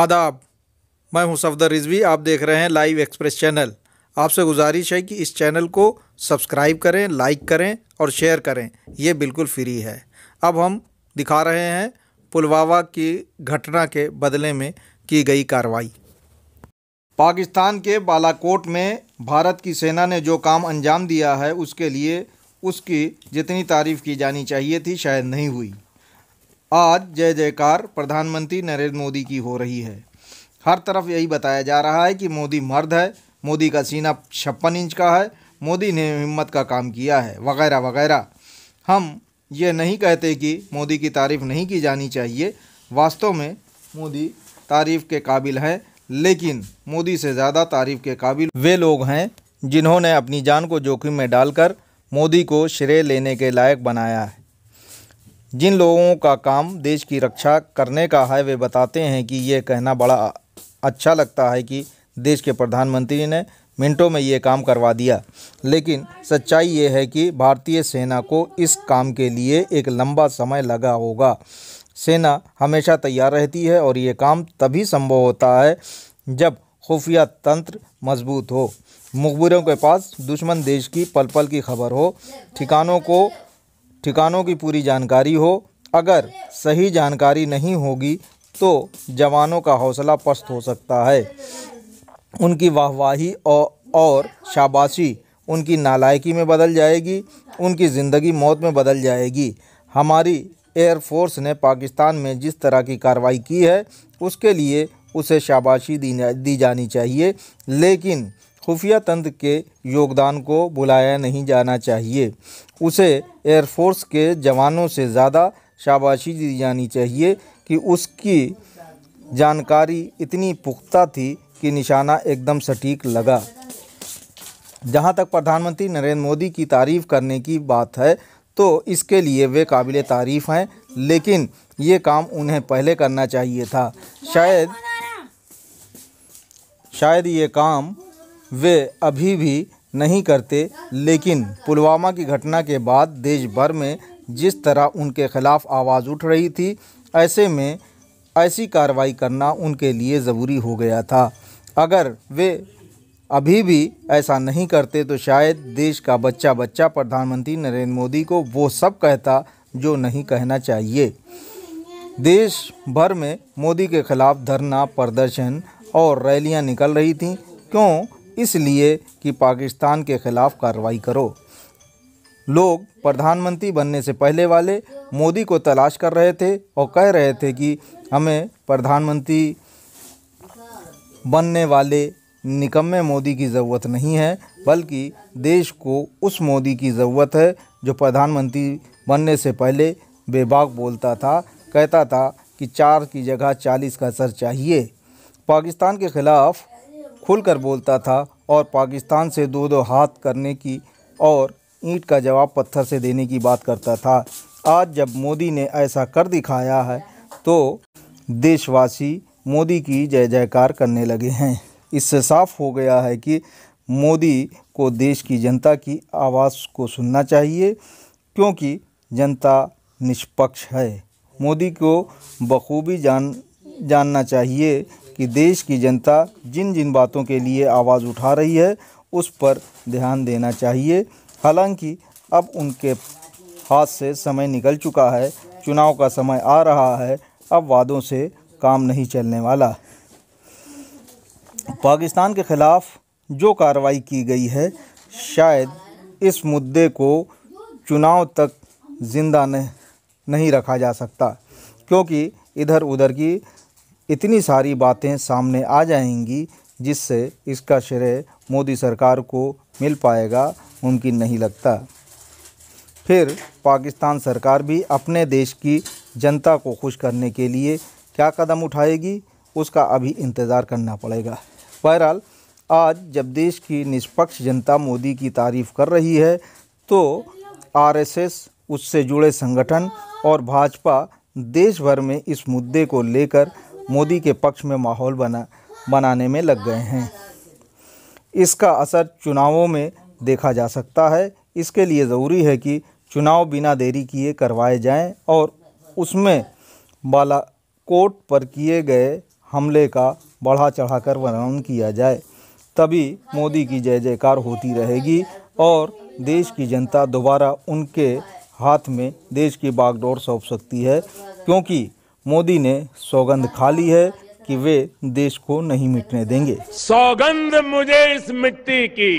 आदाब मैं हूं सफदर रिजवी आप देख रहे हैं लाइव एक्सप्रेस चैनल आपसे गुजारिश है कि इस चैनल को सब्सक्राइब करें लाइक करें और शेयर करें ये बिल्कुल फ्री है अब हम दिखा रहे हैं पुलवामा की घटना के बदले में की गई कार्रवाई पाकिस्तान के बालाकोट में भारत की सेना ने जो काम अंजाम दिया है उसके लिए उसकी जितनी तारीफ़ की जानी चाहिए थी शायद नहीं हुई आज जय जयकार प्रधानमंत्री नरेंद्र मोदी की हो रही है हर तरफ यही बताया जा रहा है कि मोदी मर्द है मोदी का सीना छप्पन इंच का है मोदी ने हिम्मत का काम किया है वगैरह वगैरह हम ये नहीं कहते कि मोदी की तारीफ़ नहीं की जानी चाहिए वास्तव में मोदी तारीफ़ के काबिल हैं लेकिन मोदी से ज़्यादा तारीफ़ के काबिल वे लोग हैं जिन्होंने अपनी जान को जोखिम में डालकर मोदी को श्रेय लेने के लायक बनाया है जिन लोगों का काम देश की रक्षा करने का है वे बताते हैं कि ये कहना बड़ा अच्छा लगता है कि देश के प्रधानमंत्री ने मिनटों में ये काम करवा दिया लेकिन सच्चाई ये है कि भारतीय सेना को इस काम के लिए एक लंबा समय लगा होगा सेना हमेशा तैयार रहती है और ये काम तभी संभव होता है जब खुफिया तंत्र मजबूत हो मुखबिरों के पास दुश्मन देश की पल पल की खबर हो ठिकानों को ठिकानों की पूरी जानकारी हो अगर सही जानकारी नहीं होगी तो जवानों का हौसला पस्त हो सकता है उनकी वाहवाही और शाबाशी उनकी नालायकी में बदल जाएगी उनकी ज़िंदगी मौत में बदल जाएगी हमारी एयरफोर्स ने पाकिस्तान में जिस तरह की कार्रवाई की है उसके लिए उसे शाबाशी दी जानी चाहिए लेकिन खुफिया तंत्र के योगदान को बुलाया नहीं जाना चाहिए उसे एयरफोर्स के जवानों से ज़्यादा शाबाशी दी जानी चाहिए कि उसकी जानकारी इतनी पुख्ता थी कि निशाना एकदम सटीक लगा जहां तक प्रधानमंत्री नरेंद्र मोदी की तारीफ़ करने की बात है तो इसके लिए वे काबिल तारीफ़ हैं लेकिन ये काम उन्हें पहले करना चाहिए था शायद शायद ये काम वे अभी भी नहीं करते लेकिन पुलवामा की घटना के बाद देश भर में जिस तरह उनके खिलाफ आवाज़ उठ रही थी ऐसे में ऐसी कार्रवाई करना उनके लिए ज़रूरी हो गया था अगर वे अभी भी ऐसा नहीं करते तो शायद देश का बच्चा बच्चा प्रधानमंत्री नरेंद्र मोदी को वो सब कहता जो नहीं कहना चाहिए देश भर में मोदी के खिलाफ धरना प्रदर्शन और रैलियां निकल रही थीं क्यों इसलिए कि पाकिस्तान के ख़िलाफ़ कार्रवाई करो लोग प्रधानमंत्री बनने से पहले वाले मोदी को तलाश कर रहे थे और कह रहे थे कि हमें प्रधानमंत्री बनने वाले निकम्मे मोदी की ज़रूरत नहीं है बल्कि देश को उस मोदी की ज़रूरत है जो प्रधानमंत्री बनने से पहले बेबाक बोलता था कहता था कि चार की जगह चालीस का असर चाहिए पाकिस्तान के ख़िलाफ़ खुलकर बोलता था और पाकिस्तान से दो दो हाथ करने की और ईंट का जवाब पत्थर से देने की बात करता था आज जब मोदी ने ऐसा कर दिखाया है तो देशवासी मोदी की जय जयकार करने लगे हैं इससे साफ हो गया है कि मोदी को देश की जनता की आवाज़ को सुनना चाहिए क्योंकि जनता निष्पक्ष है मोदी को बखूबी जान जानना चाहिए कि देश की जनता जिन जिन बातों के लिए आवाज़ उठा रही है उस पर ध्यान देना चाहिए हालांकि अब उनके हाथ से समय निकल चुका है चुनाव का समय आ रहा है अब वादों से काम नहीं चलने वाला पाकिस्तान के ख़िलाफ़ जो कार्रवाई की गई है शायद इस मुद्दे को चुनाव तक ज़िंदा नहीं रखा जा सकता क्योंकि इधर उधर की इतनी सारी बातें सामने आ जाएंगी जिससे इसका श्रेय मोदी सरकार को मिल पाएगा मुमकिन नहीं लगता फिर पाकिस्तान सरकार भी अपने देश की जनता को खुश करने के लिए क्या कदम उठाएगी उसका अभी इंतज़ार करना पड़ेगा बहरहाल आज जब देश की निष्पक्ष जनता मोदी की तारीफ़ कर रही है तो आरएसएस उससे जुड़े संगठन और भाजपा देश भर में इस मुद्दे को लेकर मोदी के पक्ष में माहौल बना बनाने में लग गए हैं इसका असर चुनावों में देखा जा सकता है इसके लिए ज़रूरी है कि चुनाव बिना देरी किए करवाए जाएं और उसमें बालाकोट पर किए गए हमले का बढ़ा चढ़ाकर वर्णन किया जाए तभी मोदी की जय जयकार होती रहेगी और देश की जनता दोबारा उनके हाथ में देश की बागडोर सौंप सकती है क्योंकि मोदी ने सौगंध खा ली है कि वे देश को नहीं मिटने देंगे सौगंध मुझे इस मिट्टी की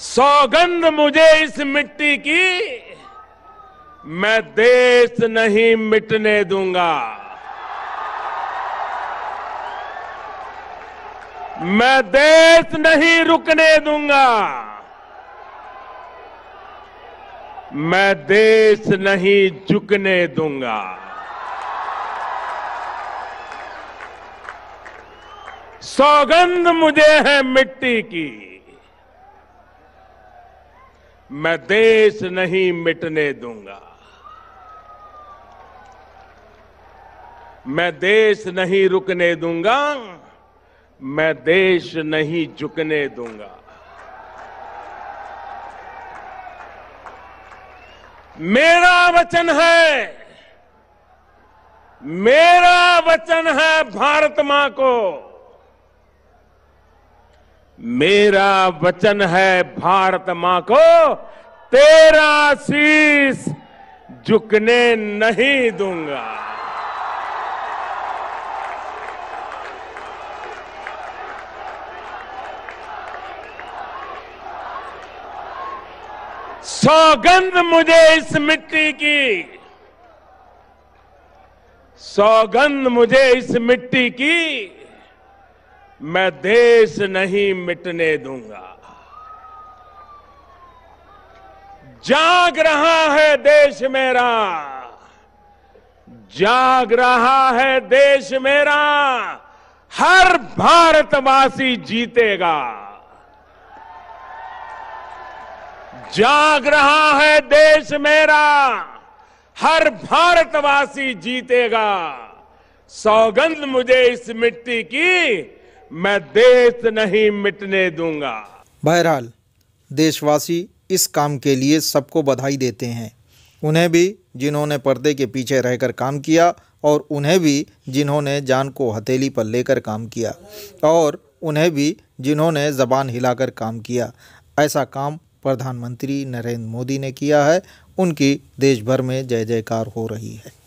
सौगंध मुझे इस मिट्टी की मैं देश नहीं मिटने दूंगा मैं देश नहीं रुकने दूंगा मैं देश नहीं झुकने दूंगा सौगंध मुझे है मिट्टी की मैं देश नहीं मिटने दूंगा मैं देश नहीं रुकने दूंगा मैं देश नहीं झुकने दूंगा मेरा वचन है मेरा वचन है भारत मां को मेरा वचन है भारत मां को तेरा शीश झुकने नहीं दूंगा सौगंध मुझे इस मिट्टी की सौगंध मुझे इस मिट्टी की मैं देश नहीं मिटने दूंगा जाग रहा है देश मेरा जाग रहा है देश मेरा हर भारतवासी जीतेगा जाग रहा है देश मेरा हर भारतवासी जीतेगा सौगंध मुझे इस मिट्टी की मैं देश नहीं मिटने दूंगा बहरहाल देशवासी इस काम के लिए सबको बधाई देते हैं उन्हें भी जिन्होंने पर्दे के पीछे रहकर काम किया और उन्हें भी जिन्होंने जान को हथेली पर लेकर काम किया और उन्हें भी जिन्होंने ज़बान हिलाकर काम किया ऐसा काम प्रधानमंत्री नरेंद्र मोदी ने किया है उनकी देश भर में जय जयकार हो रही है